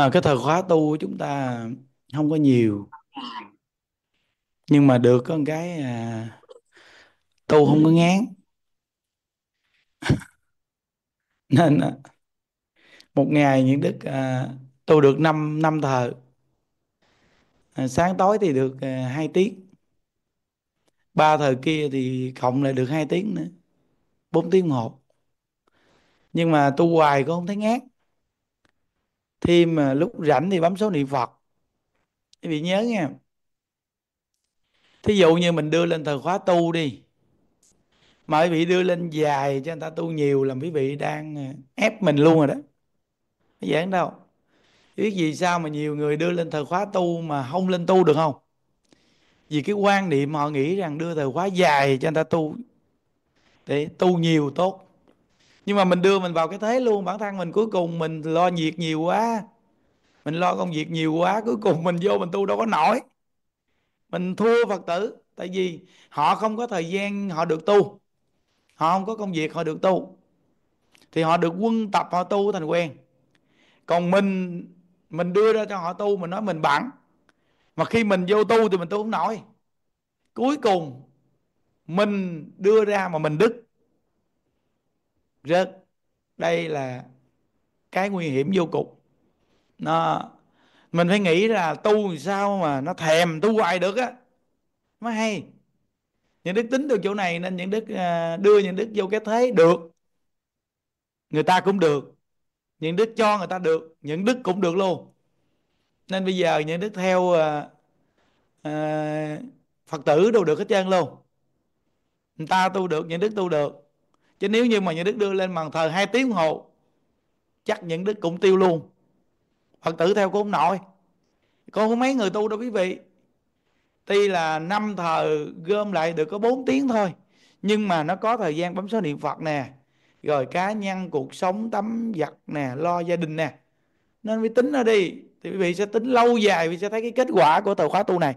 à, cái thời khóa tu của chúng ta không có nhiều nhưng mà được có một cái à, tu không có ngán nên à, một ngày những đức à, tu được 5 năm thờ à, sáng tối thì được à, 2 tiếng ba thời kia thì cộng lại được 2 tiếng nữa 4 tiếng một nhưng mà tu hoài cũng không thấy ngán thì mà lúc rảnh thì bấm số niệm phật quý vị nhớ nha thí dụ như mình đưa lên thời khóa tu đi mà quý vị đưa lên dài cho người ta tu nhiều là quý vị đang ờ, ép mình luôn rồi đó giảng đâu biết vì sao mà nhiều người đưa lên thời khóa tu mà không lên tu được không vì cái quan niệm họ nghĩ rằng đưa thời khóa dài cho người ta tu để tu nhiều tốt nhưng mà mình đưa mình vào cái thế luôn bản thân mình cuối cùng mình lo nhiệt nhiều quá mình lo công việc nhiều quá cuối cùng mình vô mình tu đâu có nổi mình thua phật tử tại vì họ không có thời gian họ được tu họ không có công việc họ được tu thì họ được quân tập họ tu thành quen còn mình mình đưa ra cho họ tu mình nói mình bận mà khi mình vô tu thì mình tu không nổi cuối cùng mình đưa ra mà mình đứt rớt đây là cái nguy hiểm vô cùng nó mình phải nghĩ là tu sao mà nó thèm tu hoài được á mới hay những đức tính từ chỗ này nên những đức à, đưa những đức vô cái thế được người ta cũng được những đức cho người ta được những đức cũng được luôn nên bây giờ những đức theo uh, uh, phật tử đâu được hết trơn luôn người ta tu được những đức tu được chứ nếu như mà những đức đưa lên bàn thờ hai tiếng hồ chắc những đức cũng tiêu luôn phật tử theo cũng nội con có mấy người tu đâu quý vị tuy là năm thờ gom lại được có 4 tiếng thôi nhưng mà nó có thời gian bấm số niệm phật nè rồi cá nhân cuộc sống tắm giặt nè lo gia đình nè nên mới tính nó đi thì quý vị sẽ tính lâu dài vì sẽ thấy cái kết quả của tờ khóa tu này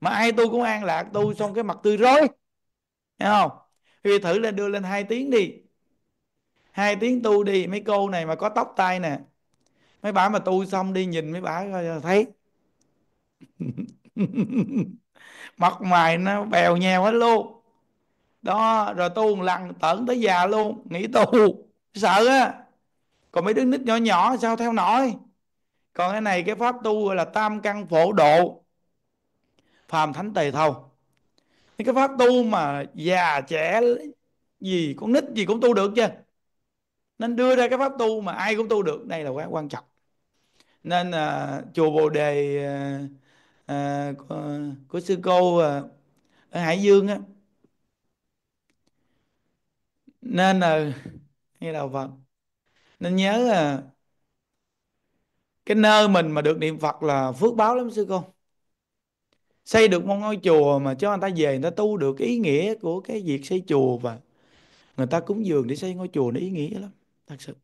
mà ai tu cũng an lạc tu xong cái mặt tươi rối thấy không vì thử lên đưa lên 2 tiếng đi hai tiếng tu đi mấy cô này mà có tóc tai nè mấy bà mà tu xong đi nhìn mấy bà thấy mặt mày nó bèo nhèo hết luôn đó rồi tu một lần tẩn tới già luôn nghỉ tu sợ á còn mấy đứa nít nhỏ nhỏ sao theo nổi còn cái này cái pháp tu gọi là tam căn phổ độ phàm thánh tề thâu thì cái pháp tu mà già trẻ gì con nít gì cũng tu được chưa nên đưa ra cái pháp tu mà ai cũng tu được đây là quá quan trọng nên à, chùa bồ đề à, à, của, của sư cô à, ở hải dương á nên là nghe đầu phật nên nhớ là cái nơi mình mà được niệm phật là phước báo lắm sư cô xây được một ngôi chùa mà cho người ta về người ta tu được ý nghĩa của cái việc xây chùa và người ta cúng dường để xây ngôi chùa nó ý nghĩa lắm thật sự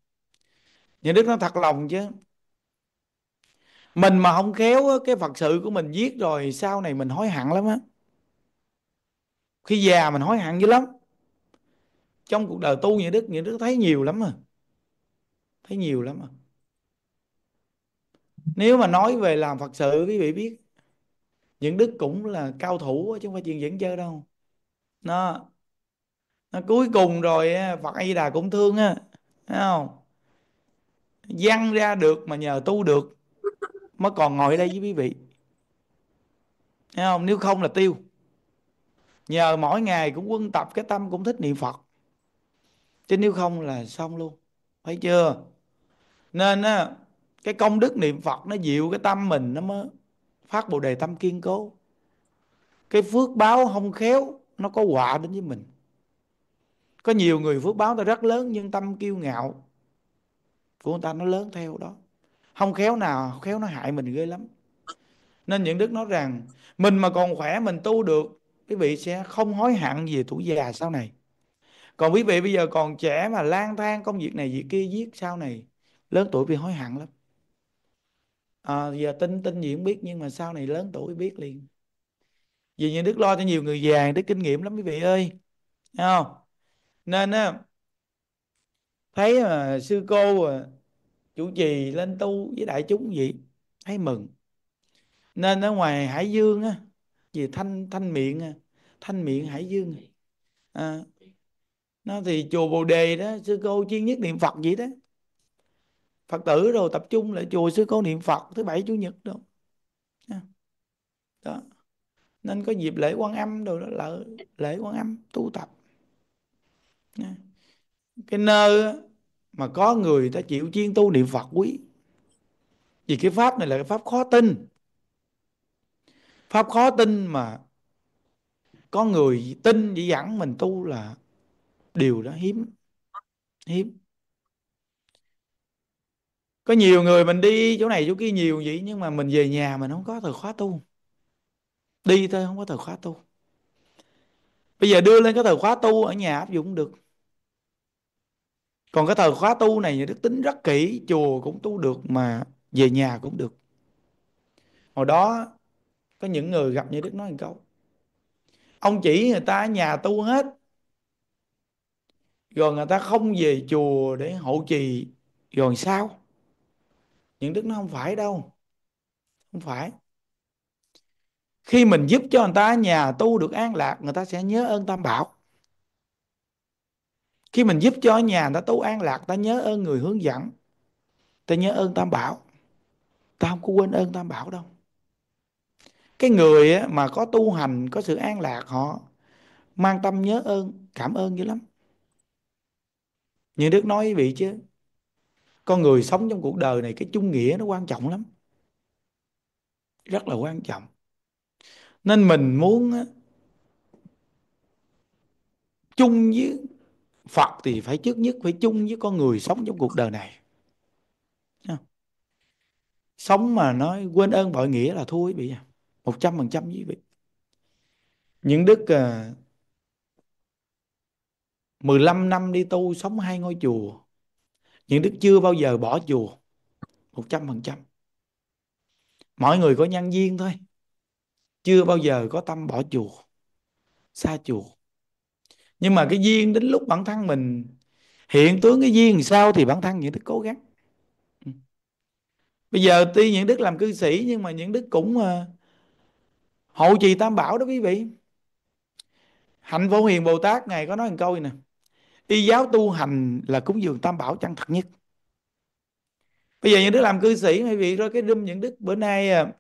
nhà đức nó thật lòng chứ mình mà không khéo cái phật sự của mình viết rồi sau này mình hối hận lắm á khi già mình hối hận dữ lắm trong cuộc đời tu nhà đức nhà đức thấy nhiều lắm à thấy nhiều lắm à nếu mà nói về làm phật sự quý vị biết Dưỡng Đức cũng là cao thủ chứ không phải chuyện dẫn chơi đâu nó nó cuối cùng rồi Phật A Di Đà cũng thương á thấy không văn ra được mà nhờ tu được mới còn ngồi đây với quý vị thấy không nếu không là tiêu nhờ mỗi ngày cũng quân tập cái tâm cũng thích niệm Phật chứ nếu không là xong luôn thấy chưa nên á cái công đức niệm Phật nó dịu cái tâm mình nó mới phát bồ đề tâm kiên cố cái phước báo không khéo nó có họa đến với mình có nhiều người phước báo ta rất lớn nhưng tâm kiêu ngạo của người ta nó lớn theo đó không khéo nào không khéo nó hại mình ghê lắm nên những đức nói rằng mình mà còn khỏe mình tu được quý vị sẽ không hối hận về tuổi già sau này còn quý vị bây giờ còn trẻ mà lang thang công việc này việc kia giết sau này lớn tuổi bị hối hận lắm à, giờ tin tin gì cũng biết nhưng mà sau này lớn tuổi biết liền vì như đức lo cho nhiều người già đức kinh nghiệm lắm quý vị ơi Thấy không nên á thấy mà sư cô à, chủ trì lên tu với đại chúng vậy thấy mừng nên ở ngoài hải dương á gì thanh thanh miệng à, thanh miệng hải dương à, nó thì chùa bồ đề đó sư cô chuyên nhất niệm phật vậy đó phật tử rồi tập trung lại chùa sư cô niệm phật thứ bảy chủ nhật đâu đó nên có dịp lễ quan âm rồi đó là lễ quan âm tu tập cái nơi mà có người ta chịu chuyên tu niệm phật quý vì cái pháp này là cái pháp khó tin pháp khó tin mà có người tin chỉ dẫn mình tu là điều đó hiếm hiếm có nhiều người mình đi chỗ này chỗ kia nhiều vậy nhưng mà mình về nhà mình không có thời khóa tu đi thôi không có thời khóa tu bây giờ đưa lên cái thời khóa tu ở nhà áp dụng được còn cái thời khóa tu này đức tính rất kỹ chùa cũng tu được mà về nhà cũng được hồi đó có những người gặp như đức nói một câu ông chỉ người ta ở nhà tu hết rồi người ta không về chùa để hộ trì rồi sao những đức nó không phải đâu không phải khi mình giúp cho người ta nhà tu được an lạc người ta sẽ nhớ ơn tam bảo khi mình giúp cho nhà người ta tu an lạc ta nhớ ơn người hướng dẫn ta nhớ ơn tam bảo ta không có quên ơn tam bảo đâu cái người mà có tu hành có sự an lạc họ mang tâm nhớ ơn cảm ơn dữ lắm như đức nói với vị chứ con người sống trong cuộc đời này cái chung nghĩa nó quan trọng lắm rất là quan trọng nên mình muốn chung với Phật thì phải trước nhất phải chung với con người sống trong cuộc đời này sống mà nói quên ơn bội nghĩa là thua quý vị một trăm phần trăm quý vị những đức à, mười lăm năm đi tu sống hai ngôi chùa những đức chưa bao giờ bỏ chùa một trăm phần trăm mọi người có nhân duyên thôi chưa bao giờ có tâm bỏ chùa xa chùa nhưng mà cái duyên đến lúc bản thân mình hiện tướng cái duyên sao thì bản thân những đức cố gắng bây giờ tuy những đức làm cư sĩ nhưng mà những đức cũng uh, hậu trì tam bảo đó quý vị hạnh vô hiền bồ tát ngài có nói một câu này nè y giáo tu hành là cúng dường tam bảo chân thật nhất bây giờ những đứa làm cư sĩ mấy vị rồi cái room những đức bữa nay à,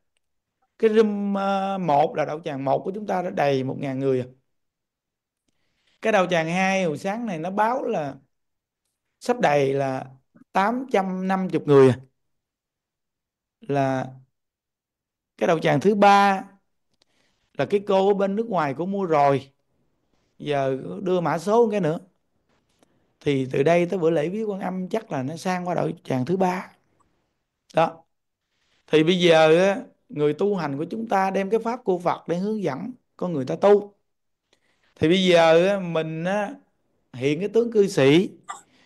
cái room à, một là đạo tràng một của chúng ta đã đầy một ngàn người cái đạo tràng hai hồi sáng này nó báo là sắp đầy là 850 người à. là cái đầu chàng thứ ba là cái cô ở bên nước ngoài cũng mua rồi giờ đưa mã số cái nữa thì từ đây tới bữa lễ vía quan âm chắc là nó sang qua đội tràng thứ ba đó thì bây giờ người tu hành của chúng ta đem cái pháp của Phật để hướng dẫn con người ta tu thì bây giờ mình hiện cái tướng cư sĩ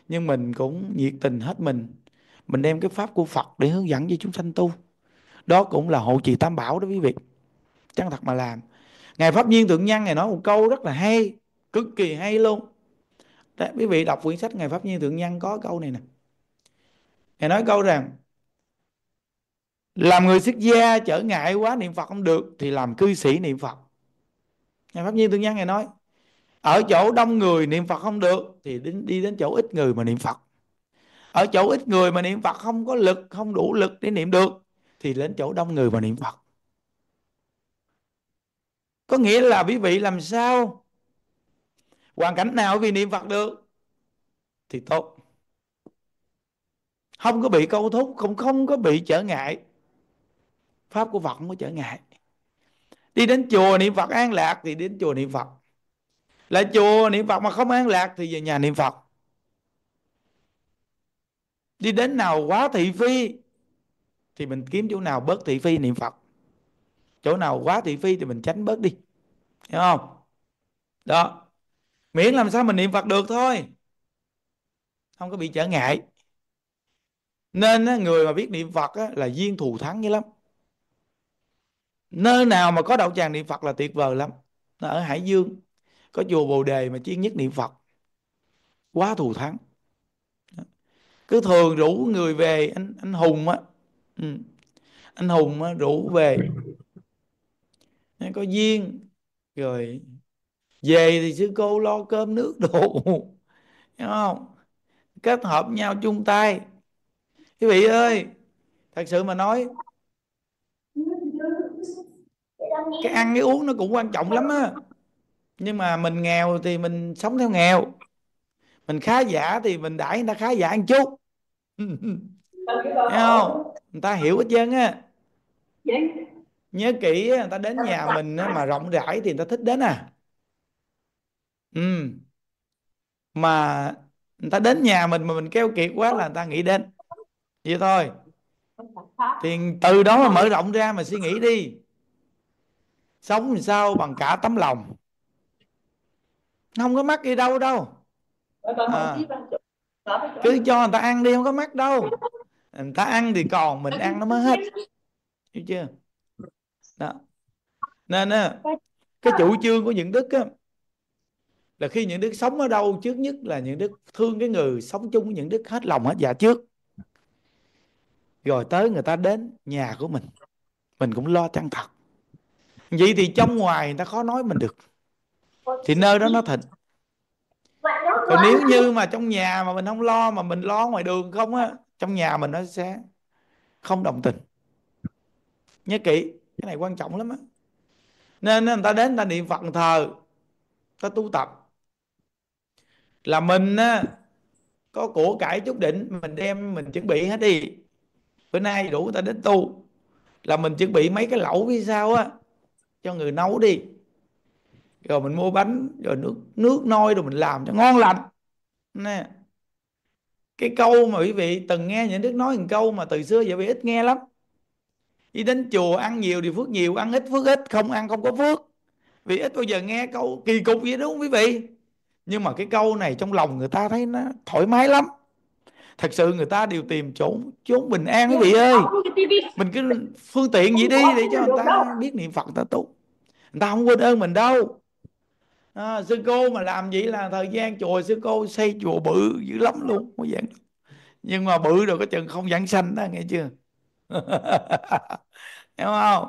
nhưng mình cũng nhiệt tình hết mình mình đem cái pháp của Phật để hướng dẫn cho chúng sanh tu đó cũng là hộ trì tam bảo đó quý vị chẳng thật mà làm ngài pháp nhiên thượng nhân ngài nói một câu rất là hay cực kỳ hay luôn Đấy, quý vị đọc quyển sách Ngài Pháp Nhiên Thượng Nhân có câu này nè. Ngài nói câu rằng làm người xuất gia trở ngại quá niệm Phật không được thì làm cư sĩ niệm Phật. Ngài Pháp Nhiên Thượng Nhân Ngài nói ở chỗ đông người niệm Phật không được thì đến đi đến chỗ ít người mà niệm Phật. Ở chỗ ít người mà niệm Phật không có lực, không đủ lực để niệm được thì đến chỗ đông người mà niệm Phật. Có nghĩa là quý vị làm sao hoàn cảnh nào vì niệm phật được thì tốt không có bị câu thúc không không có bị trở ngại pháp của phật không có trở ngại đi đến chùa niệm phật an lạc thì đến chùa niệm phật là chùa niệm phật mà không an lạc thì về nhà niệm phật đi đến nào quá thị phi thì mình kiếm chỗ nào bớt thị phi niệm phật chỗ nào quá thị phi thì mình tránh bớt đi hiểu không đó miễn làm sao mình niệm phật được thôi không có bị trở ngại nên người mà biết niệm phật là duyên thù thắng dữ lắm nơi nào mà có đạo tràng niệm phật là tuyệt vời lắm ở hải dương có chùa bồ đề mà chuyên nhất niệm phật quá thù thắng cứ thường rủ người về anh anh hùng á ừ. anh hùng á rủ về có duyên rồi về thì sư cô lo cơm nước đồ hiểu không kết hợp nhau chung tay quý vị ơi thật sự mà nói cái ăn cái uống nó cũng quan trọng lắm á nhưng mà mình nghèo thì mình sống theo nghèo mình khá giả thì mình đãi người ta khá giả ăn chút hiểu không người ta hiểu hết trơn á dạ. nhớ kỹ người ta đến nhà mình mà rộng rãi thì người ta thích đến à ừ. mà người ta đến nhà mình mà mình keo kiệt quá là người ta nghĩ đến vậy thôi thì từ đó mà mở rộng ra mà suy nghĩ đi sống làm sao bằng cả tấm lòng nó không có mắc gì đâu đâu à, cứ cho người ta ăn đi không có mắc đâu người ta ăn thì còn mình ăn nó mới hết hiểu chưa đó nên á cái chủ trương của những đức á là khi những đức sống ở đâu trước nhất là những đức thương cái người sống chung với những đức hết lòng hết dạ trước rồi tới người ta đến nhà của mình mình cũng lo chăng thật vậy thì trong ngoài người ta khó nói mình được thì nơi đó nó thịnh còn nếu như mà trong nhà mà mình không lo mà mình lo ngoài đường không á trong nhà mình nó sẽ không đồng tình nhớ kỹ cái này quan trọng lắm á nên người ta đến người ta niệm phật thờ ta tu tập là mình á có của cải chút đỉnh mình đem mình chuẩn bị hết đi bữa nay đủ ta đến tu là mình chuẩn bị mấy cái lẩu như sao á cho người nấu đi rồi mình mua bánh rồi nước nước nôi rồi mình làm cho ngon lành nè cái câu mà quý vị từng nghe những đức nói một câu mà từ xưa giờ bị ít nghe lắm đi đến chùa ăn nhiều thì phước nhiều ăn ít phước ít không ăn không có phước vì ít bao giờ nghe câu kỳ cục vậy đúng không quý vị nhưng mà cái câu này trong lòng người ta thấy nó thoải mái lắm thật sự người ta đều tìm chỗ chốn bình an quý vị ơi mình cứ phương tiện gì đi để cho người ta biết niệm phật ta tu người ta không quên ơn mình đâu à, sư cô mà làm vậy là thời gian chùa sư cô xây chùa bự dữ lắm luôn mới dẫn nhưng mà bự rồi có chừng không dẫn sanh đó nghe chưa hiểu không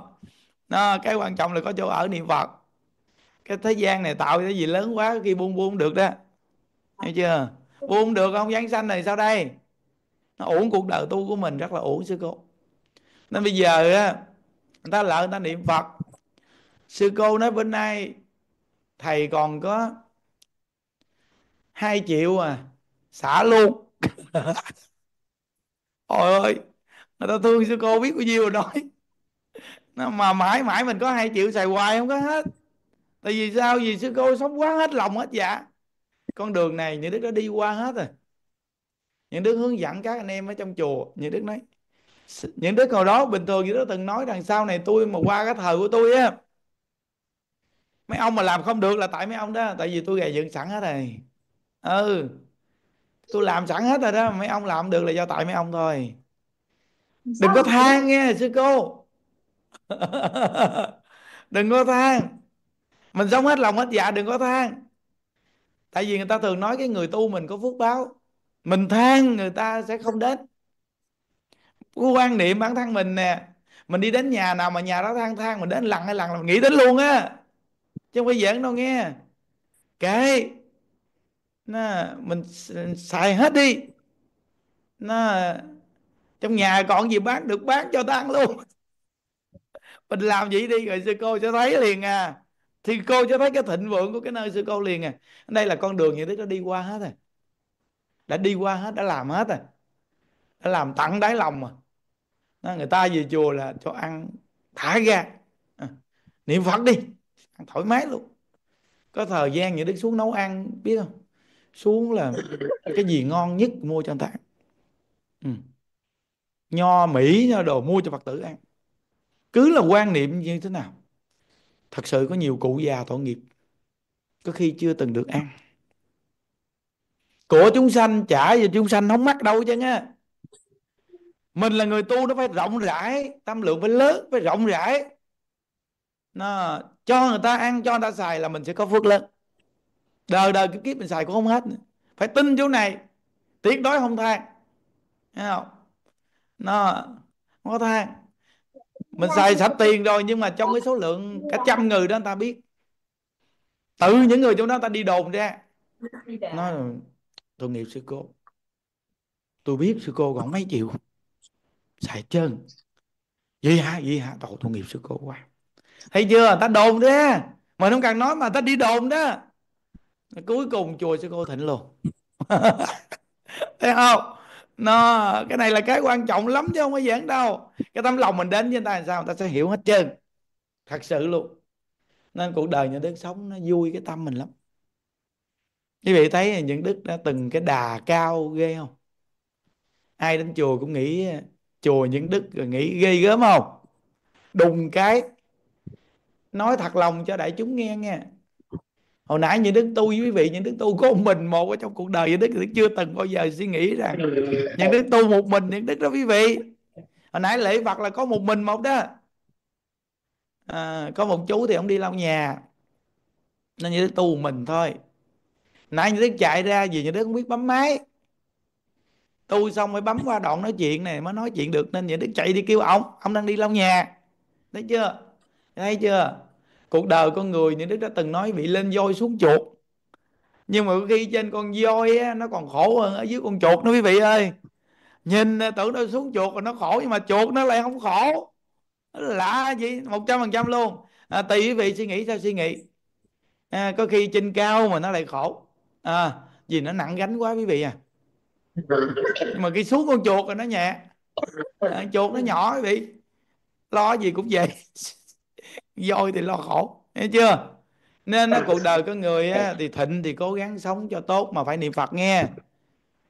à, cái quan trọng là có chỗ ở niệm phật cái thế gian này tạo cái gì lớn quá khi buông buông được đó hiểu chưa buông được không giáng sanh này sao đây nó uổng cuộc đời tu của mình rất là uổng sư cô nên bây giờ á người ta lỡ người ta niệm phật sư cô nói bên nay thầy còn có hai triệu à xả luôn ôi ơi người ta thương sư cô biết bao nhiêu rồi nói mà mãi mãi mình có hai triệu xài hoài không có hết tại vì sao vì sư cô sống quá hết lòng hết dạ con đường này những đức đã đi qua hết rồi những đức hướng dẫn các anh em ở trong chùa những đức nói những đức hồi đó bình thường những đức từng nói rằng sau này tôi mà qua cái thời của tôi á mấy ông mà làm không được là tại mấy ông đó tại vì tôi gầy dựng sẵn hết rồi ừ tôi làm sẵn hết rồi đó mấy ông làm không được là do tại mấy ông thôi đừng có than nghe sư cô đừng có than mình sống hết lòng hết dạ đừng có than tại vì người ta thường nói cái người tu mình có phước báo mình than người ta sẽ không đến cái quan niệm bản thân mình nè mình đi đến nhà nào mà nhà đó than than mình đến lần hay lần là mình nghĩ đến luôn á chứ không phải giỡn đâu nghe kệ nó mình xài hết đi nó trong nhà còn gì bán được bán cho ta ăn luôn mình làm vậy đi rồi sư cô sẽ thấy liền à thì cô cho thấy cái thịnh vượng của cái nơi sư cô liền à đây là con đường như thế nó đi qua hết rồi đã đi qua hết đã làm hết rồi đã làm tặng đáy lòng mà đó, người ta về chùa là cho ăn thả ra à, niệm phật đi ăn thoải mái luôn có thời gian như đức xuống nấu ăn biết không xuống là cái gì ngon nhất mua cho người ta Ừ. nho mỹ nho đồ mua cho phật tử ăn cứ là quan niệm như thế nào thật sự có nhiều cụ già tội nghiệp có khi chưa từng được ăn của chúng sanh trả cho chúng sanh không mắc đâu chứ á mình là người tu nó phải rộng rãi tâm lượng phải lớn phải rộng rãi nó cho người ta ăn cho người ta xài là mình sẽ có phước lớn đời đời kiếp kiếp mình xài cũng không hết nữa. phải tin chỗ này tiếc đói không than thấy không nó không có than mình xài sạch tiền rồi nhưng mà trong cái số lượng cả trăm người đó người ta biết tự những người trong đó ta đi đồn ra nói tôi nghiệp sư cô tôi biết sư cô còn mấy triệu xài chân vậy hả vậy hả tội tôi nghiệp sư cô quá thấy chưa ta đồn ra mà không cần nói mà ta đi đồn đó cuối cùng chùa sư cô thịnh luôn thấy không nó cái này là cái quan trọng lắm chứ không có giản đâu cái tấm lòng mình đến với người ta làm sao người ta sẽ hiểu hết trơn thật sự luôn nên cuộc đời những đức sống nó vui cái tâm mình lắm quý vị thấy những đức đã từng cái đà cao ghê không ai đến chùa cũng nghĩ chùa những đức rồi nghĩ ghê gớm không đùng cái nói thật lòng cho đại chúng nghe nghe hồi nãy những đức tu với quý vị những đức tu có mình một ở trong cuộc đời những đức chưa từng bao giờ suy nghĩ rằng ừ. những đức tu một mình những đức đó quý vị hồi nãy lễ vật là có một mình một đó à, có một chú thì ông đi lau nhà nên như đức tu một mình thôi nãy như đức chạy ra vì những đức không biết bấm máy tu xong mới bấm qua đoạn nói chuyện này mới nói chuyện được nên những đức chạy đi kêu ông ông đang đi lau nhà thấy chưa thấy chưa cuộc đời con người như đức đã từng nói bị lên voi xuống chuột nhưng mà có khi trên con voi á, nó còn khổ hơn ở dưới con chuột nó quý vị ơi nhìn tưởng nó xuống chuột rồi nó khổ nhưng mà chuột nó lại không khổ lạ gì một trăm phần trăm luôn à, tùy quý vị suy nghĩ sao suy nghĩ à, có khi trên cao mà nó lại khổ à, vì nó nặng gánh quá quý vị à nhưng mà khi xuống con chuột rồi nó nhẹ à, chuột nó nhỏ quý vị lo gì cũng vậy voi thì lo khổ thấy chưa nên nó ờ. cuộc đời có người á, thì thịnh thì cố gắng sống cho tốt mà phải niệm phật nghe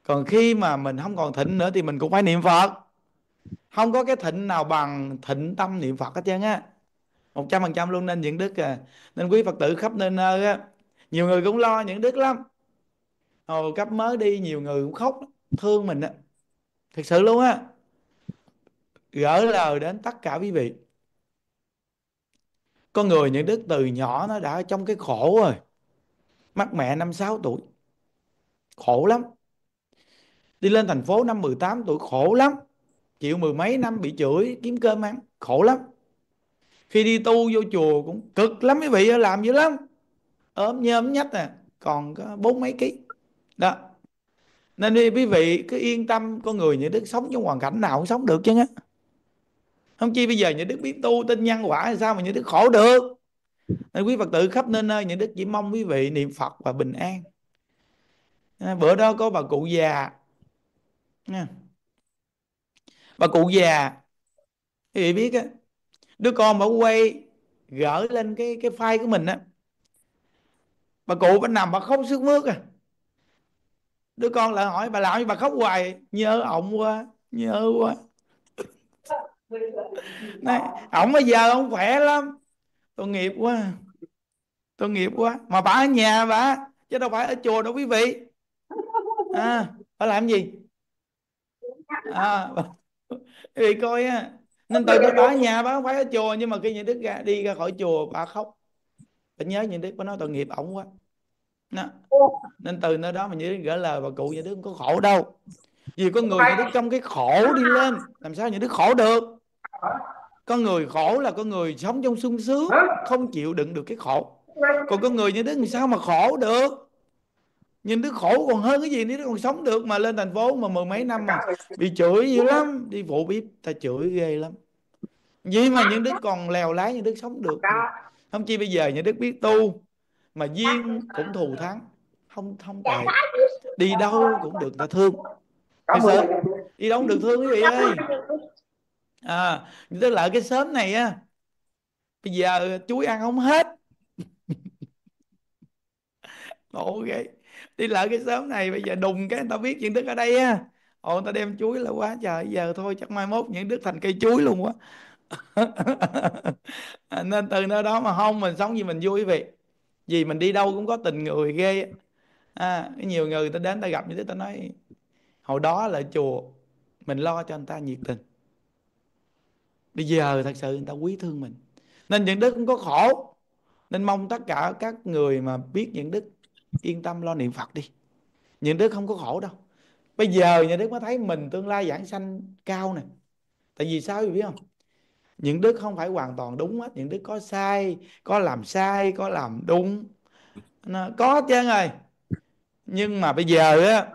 còn khi mà mình không còn thịnh nữa thì mình cũng phải niệm phật không có cái thịnh nào bằng thịnh tâm niệm phật hết trơn á một trăm phần trăm luôn nên những đức à nên quý phật tử khắp nơi nơi á nhiều người cũng lo những đức lắm hồi cấp mới đi nhiều người cũng khóc thương mình á thật sự luôn á gỡ lời đến tất cả quý vị có người những đức từ nhỏ nó đã ở trong cái khổ rồi. Mắc mẹ năm 6 tuổi. Khổ lắm. Đi lên thành phố năm 18 tuổi khổ lắm. Chịu mười mấy năm bị chửi kiếm cơm ăn. Khổ lắm. Khi đi tu vô chùa cũng cực lắm quý vị làm dữ lắm. Ốm nhơm nhách nè, à, Còn có bốn mấy ký. Đó. Nên quý vị cứ yên tâm con người như Đức sống trong hoàn cảnh nào cũng sống được chứ nhé không chi bây giờ những đức biết tu tin nhân quả thì sao mà những đức khổ được nên quý phật tử khắp nơi nơi những đức chỉ mong quý vị niệm phật và bình an à, bữa đó có bà cụ già bà cụ già quý vị biết á đứa con bà quay gỡ lên cái cái file của mình á bà cụ bà nằm bà khóc sướt mướt à đứa con lại hỏi bà làm gì bà khóc hoài nhớ ổng quá nhớ quá Nói, ổng bây giờ ông khỏe lắm tội nghiệp quá tội nghiệp quá mà bà ở nhà bà chứ đâu phải ở chùa đâu quý vị à bà làm gì à bà, vì coi á nên từ bà ở nhà bà không phải ở chùa nhưng mà khi những đức ra đi ra khỏi chùa bà khóc bà nhớ những đức bà nói tội nghiệp ổng quá đó. nên từ nơi đó mà như đức gửi lời bà cụ những đức không có khổ đâu vì con người những đức trong cái khổ đi lên làm sao những đức khổ được con người khổ là con người sống trong sung sướng không chịu đựng được cái khổ còn con người như thế thì sao mà khổ được nhìn đứa khổ còn hơn cái gì nếu còn sống được mà lên thành phố mà mười mấy năm mà bị chửi dữ lắm đi phụ bếp ta chửi ghê lắm vậy mà những đứa còn lèo lái những đứa sống được không chi bây giờ những đứa biết tu mà duyên cũng thù thắng không không tệ đi đâu cũng được ta thương đi đâu cũng được thương quý vị ơi à, tức là cái sớm này á bây giờ chuối ăn không hết khổ vậy đi lại cái sớm này bây giờ đùng cái người ta biết những đức ở đây á ồ người ta đem chuối là quá trời giờ thôi chắc mai mốt những đức thành cây chuối luôn quá à, nên từ nơi đó mà không mình sống gì mình vui vậy vì mình đi đâu cũng có tình người ghê à, nhiều người ta đến ta gặp như thế ta nói hồi đó là chùa mình lo cho người ta nhiệt tình bây giờ thật sự người ta quý thương mình nên những đức cũng có khổ nên mong tất cả các người mà biết những đức yên tâm lo niệm phật đi những đức không có khổ đâu bây giờ những đức mới thấy mình tương lai giảng sanh cao nè tại vì sao biết không những đức không phải hoàn toàn đúng hết những đức có sai có làm sai có làm đúng nó có chứ rồi nhưng mà bây giờ á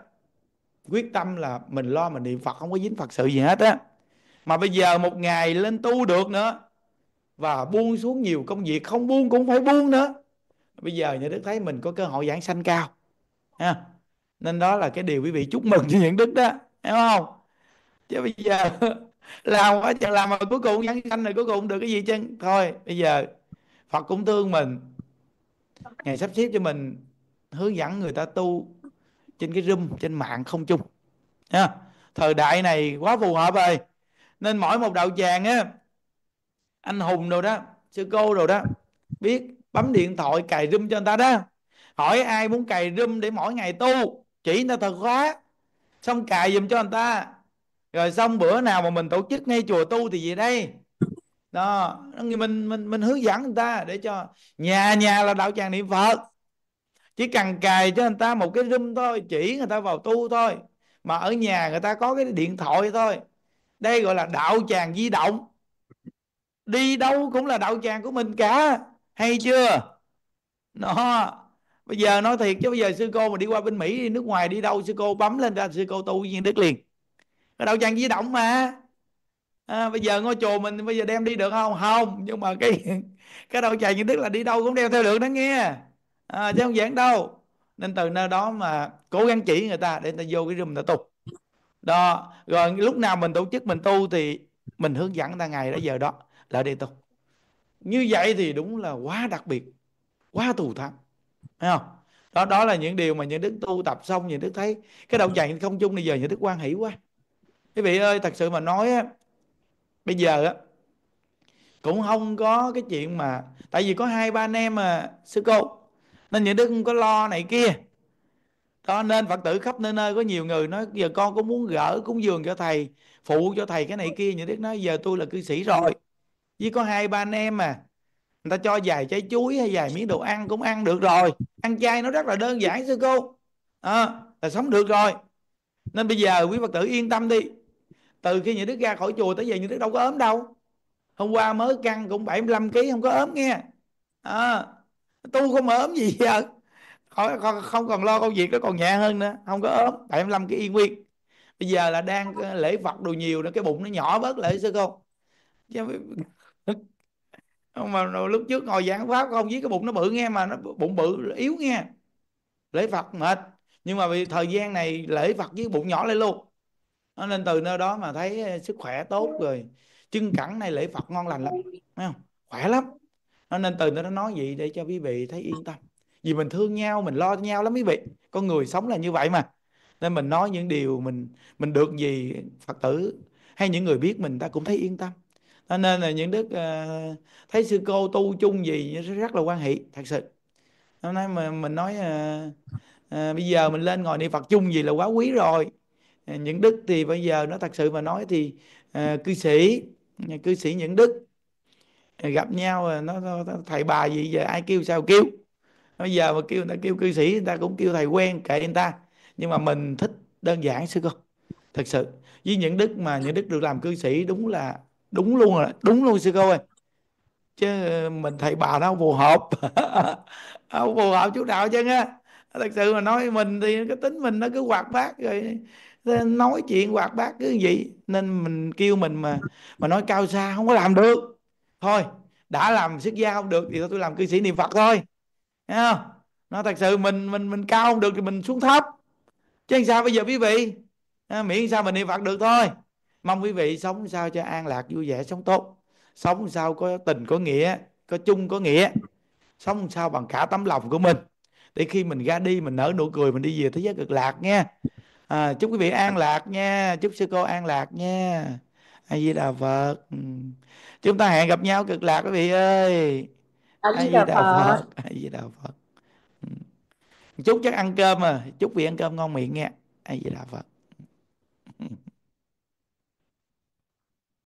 quyết tâm là mình lo mình niệm phật không có dính phật sự gì hết á mà bây giờ một ngày lên tu được nữa và buông xuống nhiều công việc không buông cũng phải buông nữa bây giờ nhà đức thấy mình có cơ hội giảng sanh cao ha nên đó là cái điều quý vị chúc mừng cho những đức đó hiểu không chứ bây giờ làm quá chẳng làm mà cuối cùng giảng sanh rồi cuối cùng được cái gì chứ thôi bây giờ phật cũng thương mình ngày sắp xếp cho mình hướng dẫn người ta tu trên cái room trên mạng không chung ha thời đại này quá phù hợp rồi nên mỗi một đạo tràng á anh hùng rồi đó sư cô rồi đó biết bấm điện thoại cài râm cho người ta đó hỏi ai muốn cài râm để mỗi ngày tu chỉ người ta thật khóa xong cài dùm cho người ta rồi xong bữa nào mà mình tổ chức ngay chùa tu thì gì đây đó mình mình mình hướng dẫn người ta để cho nhà nhà là đạo tràng niệm phật chỉ cần cài cho người ta một cái râm thôi chỉ người ta vào tu thôi mà ở nhà người ta có cái điện thoại thôi đây gọi là đạo tràng di động đi đâu cũng là đạo tràng của mình cả hay chưa nó bây giờ nói thiệt chứ bây giờ sư cô mà đi qua bên mỹ đi nước ngoài đi đâu sư cô bấm lên ra sư cô tu viên đức liền cái đạo tràng di động mà à, bây giờ ngôi chùa mình bây giờ đem đi được không không nhưng mà cái cái đạo tràng như đức là đi đâu cũng đem theo được đó nghe à, chứ không giảng đâu nên từ nơi đó mà cố gắng chỉ người ta để người ta vô cái rừng người ta tu đó rồi lúc nào mình tổ chức mình tu thì mình hướng dẫn ta ngày đó giờ đó là đi tu như vậy thì đúng là quá đặc biệt quá thù thắng thấy không đó đó là những điều mà những đức tu tập xong những đức thấy cái động dạy không chung bây giờ những đức quan hỷ quá quý vị ơi thật sự mà nói á, bây giờ á, cũng không có cái chuyện mà tại vì có hai ba anh em mà sư cô nên những đức không có lo này kia cho nên phật tử khắp nơi nơi có nhiều người nói giờ con cũng muốn gỡ cúng dường cho thầy phụ cho thầy cái này kia như đức nói giờ tôi là cư sĩ rồi chỉ có hai ba anh em mà người ta cho vài trái chuối hay vài miếng đồ ăn cũng ăn được rồi ăn chay nó rất là đơn giản sư cô à, là sống được rồi nên bây giờ quý phật tử yên tâm đi từ khi nhà đức ra khỏi chùa tới giờ nhà đức đâu có ốm đâu hôm qua mới căng cũng 75 kg không có ốm nghe à, tu không ốm gì giờ không, không, còn lo công việc nó còn nhẹ hơn nữa không có ốm tại em 75 cái y nguyên bây giờ là đang ờ, lễ phật đồ nhiều nữa cái bụng nó nhỏ bớt lại sư cô Không mà lúc trước ngồi giảng pháp không với cái bụng nó bự nghe mà nó bụng bự yếu nghe lễ phật mệt nhưng mà vì thời gian này lễ phật với bụng nhỏ lên luôn nên từ nơi đó mà thấy ờ, sức khỏe tốt rồi chân cẳng này lễ phật ngon lành lắm không khỏe lắm nên từ nơi đó nói gì để cho quý vị thấy yên tâm vì mình thương nhau mình lo cho nhau lắm quý vị con người sống là như vậy mà nên mình nói những điều mình mình được gì phật tử hay những người biết mình ta cũng thấy yên tâm nên là những đức ờ, thấy sư cô tu chung gì rất là quan hệ thật sự hôm nay mà mình nói uh, uh, bây giờ mình lên ngồi niệm phật chung gì là quá quý rồi những đức thì bây giờ nó thật sự mà nói thì uh, cư sĩ cư sĩ những đức gặp nhau nó, nó thầy bà gì giờ ai kêu sao kêu bây giờ mà kêu người ta kêu cư sĩ người ta cũng kêu thầy quen kệ người ta nhưng mà mình thích đơn giản sư cô thật sự với những đức mà những đức được làm cư sĩ đúng là đúng luôn rồi đúng luôn sư cô ơi chứ ờ, mình thầy bà nó phù hợp không phù hợp chút nào chứ á thật sự mà nói mình thì cái tính mình nó cứ hoạt bát rồi ờ, nói chuyện hoạt bát cứ vậy nên mình kêu mình mà mà nói cao xa không có làm được thôi đã làm xuất gia không được thì tôi làm cư sĩ niệm phật thôi Thấy không? Nó thật sự mình mình mình cao không được thì mình xuống thấp. Chứ làm sao bây giờ quý vị? À, miễn sao mình niệm Phật được thôi. Mong quý vị sống sao cho an lạc vui vẻ sống tốt. Sống sao có tình có nghĩa, có chung có nghĩa. Sống sao bằng cả tấm lòng của mình. Để khi mình ra đi mình nở nụ cười mình đi về thế giới cực lạc nha. À, chúc quý vị an lạc nha, chúc sư cô an lạc nha. ai Di Đà Phật. Ừ. Chúng ta hẹn gặp nhau cực lạc quý vị ơi. A Di Đà Phật. A Di Đà Phật. Phật. Ừ. Chúc chắc ăn cơm à, chúc vị ăn cơm ngon miệng nghe. A Di Đà Phật.